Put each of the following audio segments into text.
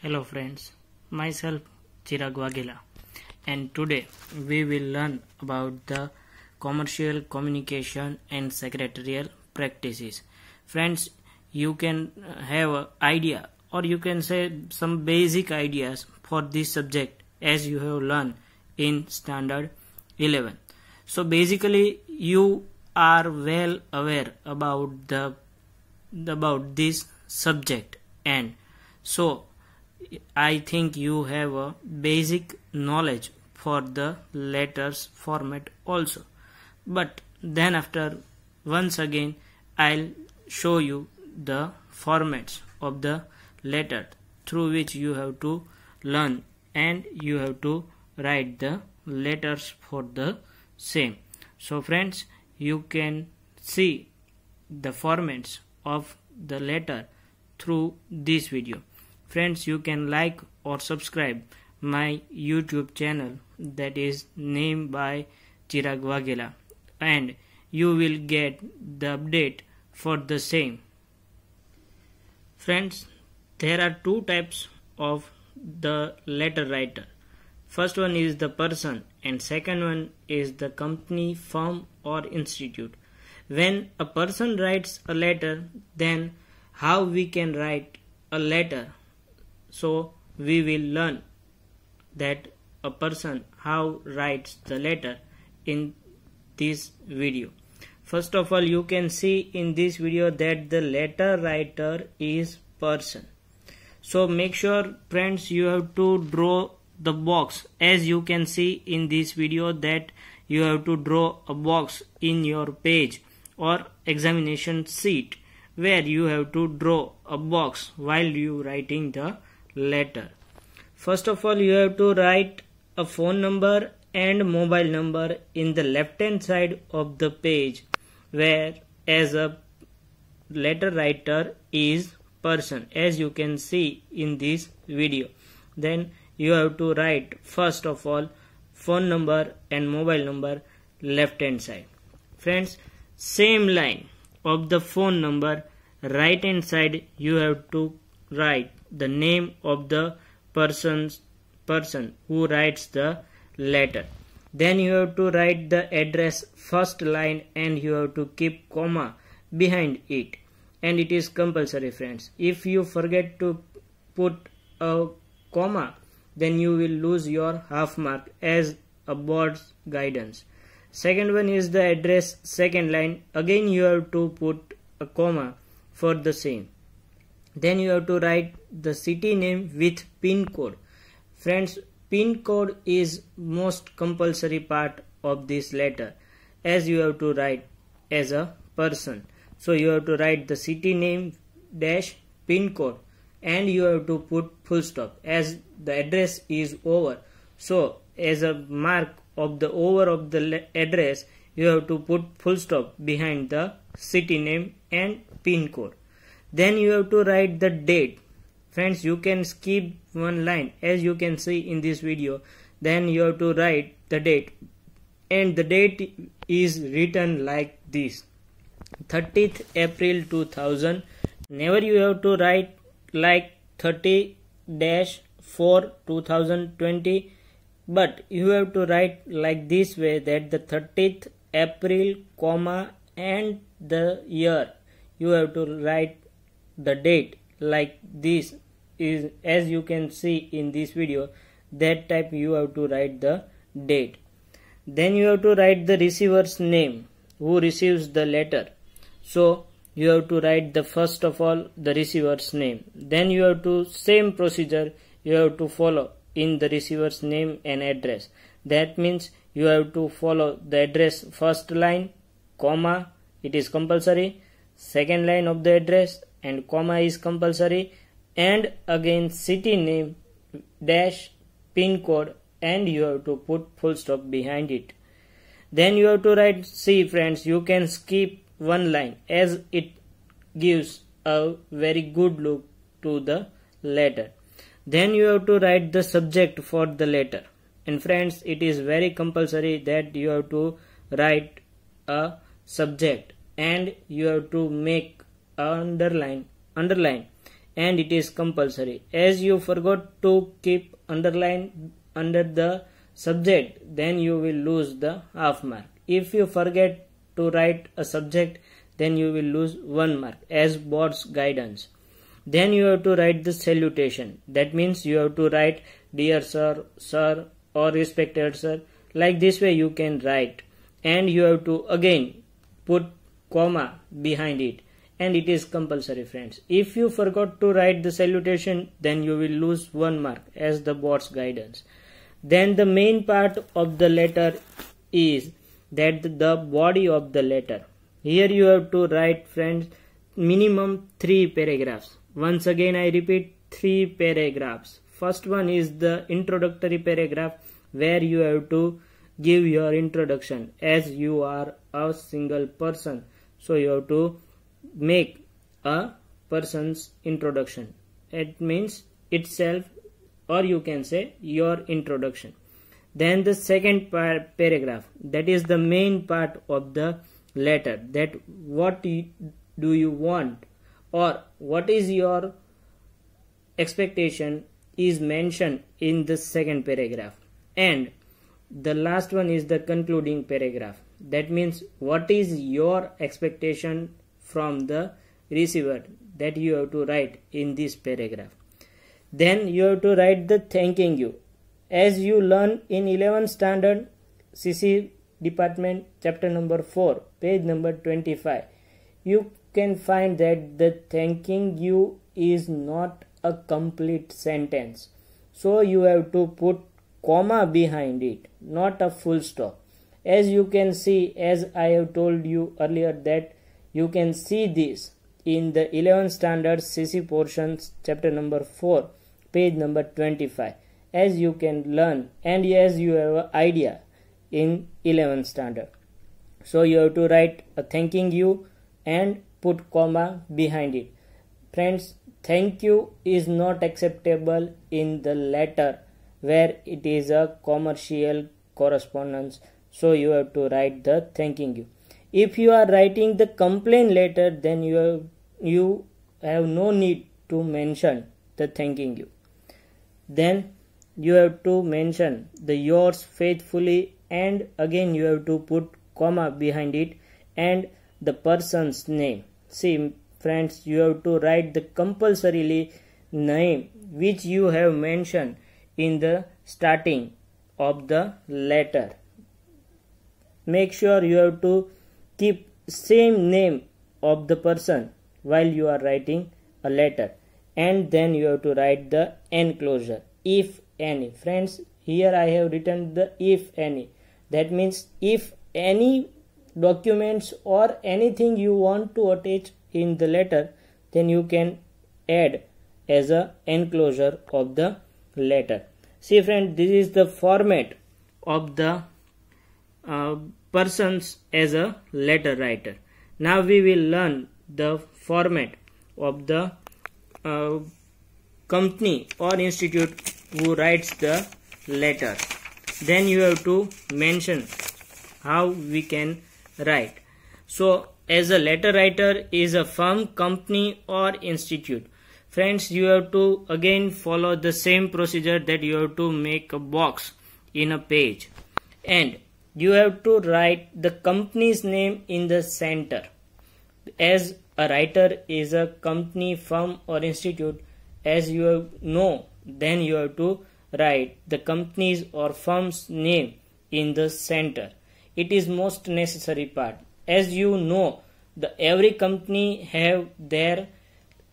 Hello friends, myself Chirag Wagela and today we will learn about the commercial communication and secretarial practices. Friends, you can have an idea or you can say some basic ideas for this subject as you have learned in standard 11. So basically you are well aware about the about this subject and so I think you have a basic knowledge for the letters format also but then after once again I'll show you the formats of the letter through which you have to learn and you have to write the letters for the same so friends you can see the formats of the letter through this video Friends, you can like or subscribe my YouTube channel that is named by Chirag Wagela and you will get the update for the same. Friends, there are two types of the letter writer. First one is the person and second one is the company, firm or institute. When a person writes a letter, then how we can write a letter so we will learn that a person how writes the letter in this video. First of all you can see in this video that the letter writer is person. So make sure friends you have to draw the box as you can see in this video that you have to draw a box in your page or examination sheet where you have to draw a box while you writing the letter. First of all, you have to write a phone number and mobile number in the left hand side of the page where as a letter writer is person as you can see in this video. Then you have to write first of all phone number and mobile number left hand side. Friends, same line of the phone number right hand side you have to write the name of the person's person who writes the letter then you have to write the address first line and you have to keep comma behind it and it is compulsory friends if you forget to put a comma then you will lose your half mark as a board's guidance second one is the address second line again you have to put a comma for the same then you have to write the city name with pin code friends pin code is most compulsory part of this letter as you have to write as a person so you have to write the city name dash pin code and you have to put full stop as the address is over so as a mark of the over of the address you have to put full stop behind the city name and pin code then you have to write the date friends you can skip one line as you can see in this video then you have to write the date and the date is written like this 30th April 2000 never you have to write like 30 dash 4 2020 but you have to write like this way that the 30th April comma and the year you have to write the date like this is as you can see in this video that type you have to write the date then you have to write the receiver's name who receives the letter so you have to write the first of all the receiver's name then you have to same procedure you have to follow in the receiver's name and address that means you have to follow the address first line comma it is compulsory second line of the address and comma is compulsory and again city name dash pin code and you have to put full stop behind it then you have to write see friends you can skip one line as it gives a very good look to the letter then you have to write the subject for the letter and friends it is very compulsory that you have to write a subject and you have to make underline underline and it is compulsory as you forgot to keep underline under the subject then you will lose the half mark if you forget to write a subject then you will lose one mark as board's guidance then you have to write the salutation that means you have to write dear sir sir or respected sir like this way you can write and you have to again put comma behind it and it is compulsory friends if you forgot to write the salutation then you will lose one mark as the board's guidance then the main part of the letter is that the body of the letter here you have to write friends minimum three paragraphs once again i repeat three paragraphs first one is the introductory paragraph where you have to give your introduction as you are a single person so you have to make a person's introduction it means itself or you can say your introduction then the second par paragraph that is the main part of the letter that what do you want or what is your expectation is mentioned in the second paragraph and the last one is the concluding paragraph that means what is your expectation from the receiver that you have to write in this paragraph. Then you have to write the thanking you. As you learn in 11th standard CC department chapter number 4 page number 25 you can find that the thanking you is not a complete sentence so you have to put comma behind it not a full stop as you can see as i have told you earlier that you can see this in the 11 standard CC portions chapter number 4 page number 25 as you can learn and as you have idea in 11 standard. So you have to write a thanking you and put comma behind it. Friends thank you is not acceptable in the letter where it is a commercial correspondence so you have to write the thanking you if you are writing the complaint letter then you have, you have no need to mention the thanking you then you have to mention the yours faithfully and again you have to put comma behind it and the person's name see friends you have to write the compulsorily name which you have mentioned in the starting of the letter make sure you have to keep same name of the person while you are writing a letter and then you have to write the enclosure if any friends here i have written the if any that means if any documents or anything you want to attach in the letter then you can add as a enclosure of the letter see friend this is the format of the uh, persons as a letter writer. Now we will learn the format of the uh, company or institute who writes the letter. Then you have to mention how we can write. So as a letter writer is a firm, company or institute. Friends, you have to again follow the same procedure that you have to make a box in a page. And you have to write the company's name in the center as a writer is a company firm or institute as you know then you have to write the company's or firm's name in the center it is most necessary part as you know the every company have their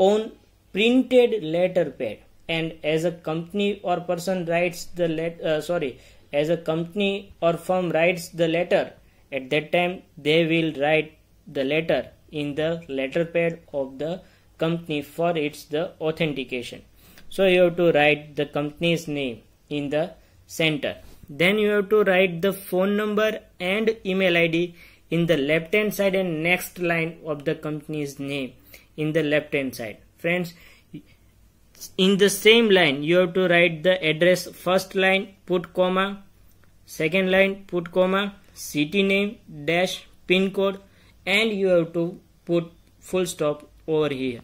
own printed letter pad, and as a company or person writes the let uh, sorry as a company or firm writes the letter, at that time they will write the letter in the letter pad of the company for its the authentication. So you have to write the company's name in the center. Then you have to write the phone number and email ID in the left hand side and next line of the company's name in the left hand side. Friends, in the same line you have to write the address first line put comma second line put comma city name dash pin code and you have to put full stop over here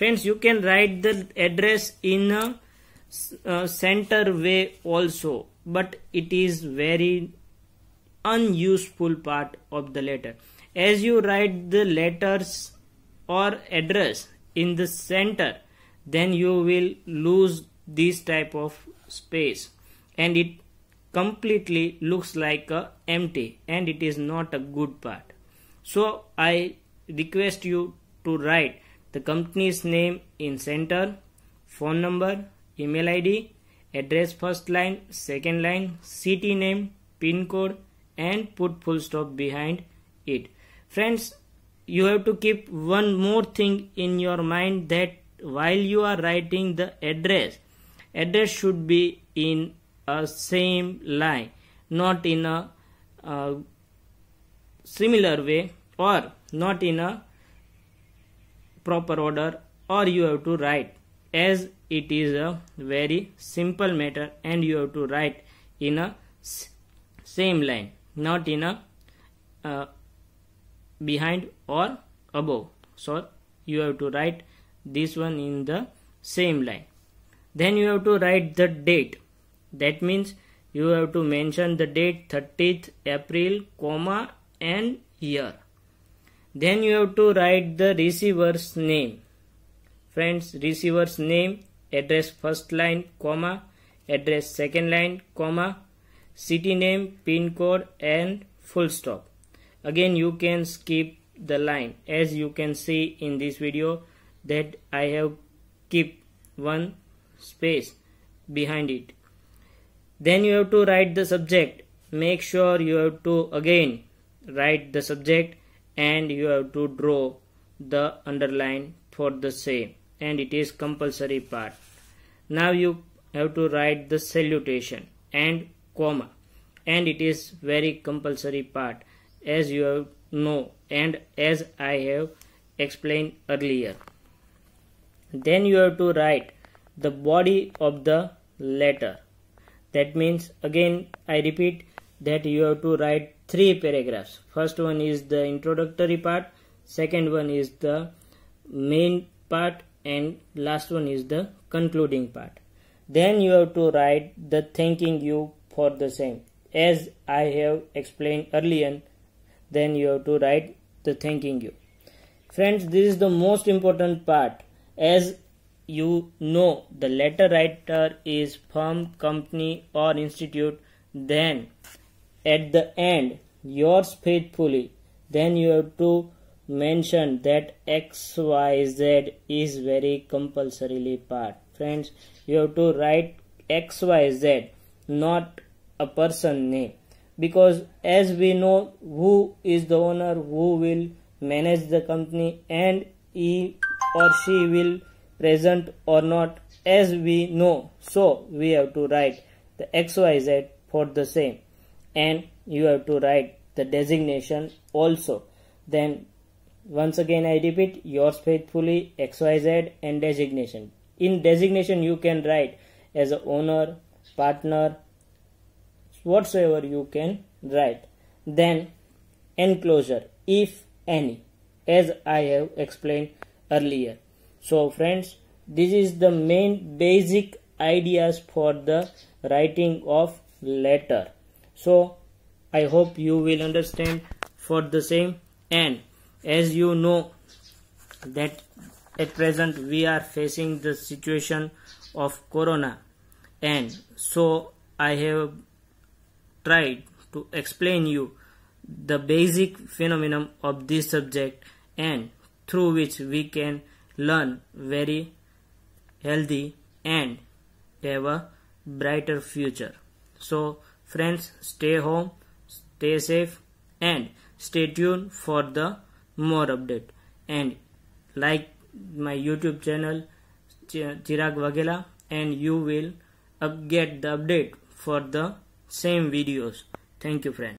friends you can write the address in a uh, center way also but it is very unuseful part of the letter as you write the letters or address in the center then you will lose this type of space and it completely looks like a empty and it is not a good part so i request you to write the company's name in center phone number email id address first line second line city name pin code and put full stop behind it friends you have to keep one more thing in your mind that while you are writing the address address should be in a same line not in a uh, similar way or not in a proper order or you have to write as it is a very simple matter and you have to write in a same line not in a uh, behind or above so you have to write this one in the same line then you have to write the date that means you have to mention the date 30th april comma and year then you have to write the receiver's name friends receiver's name address first line comma address second line comma city name pin code and full stop again you can skip the line as you can see in this video that I have keep one space behind it. Then you have to write the subject. Make sure you have to again write the subject and you have to draw the underline for the same and it is compulsory part. Now you have to write the salutation and comma and it is very compulsory part as you know and as I have explained earlier then you have to write the body of the letter that means again i repeat that you have to write three paragraphs first one is the introductory part second one is the main part and last one is the concluding part then you have to write the thanking you for the same as i have explained earlier then you have to write the thanking you friends this is the most important part as you know the letter writer is firm, company or institute, then at the end yours faithfully, then you have to mention that XYZ is very compulsorily part. Friends, you have to write XYZ, not a person name. Because as we know who is the owner, who will manage the company and he or she will present or not as we know. So we have to write the XYZ for the same and you have to write the designation also. Then once again I repeat yours faithfully XYZ and designation. In designation you can write as a owner, partner, whatsoever you can write. Then enclosure if any as I have explained earlier so friends this is the main basic ideas for the writing of letter so i hope you will understand for the same and as you know that at present we are facing the situation of corona and so i have tried to explain you the basic phenomenon of this subject and through which we can learn very healthy and have a brighter future. So friends stay home, stay safe and stay tuned for the more update and like my YouTube channel Chirag Vagela and you will uh, get the update for the same videos. Thank you friends.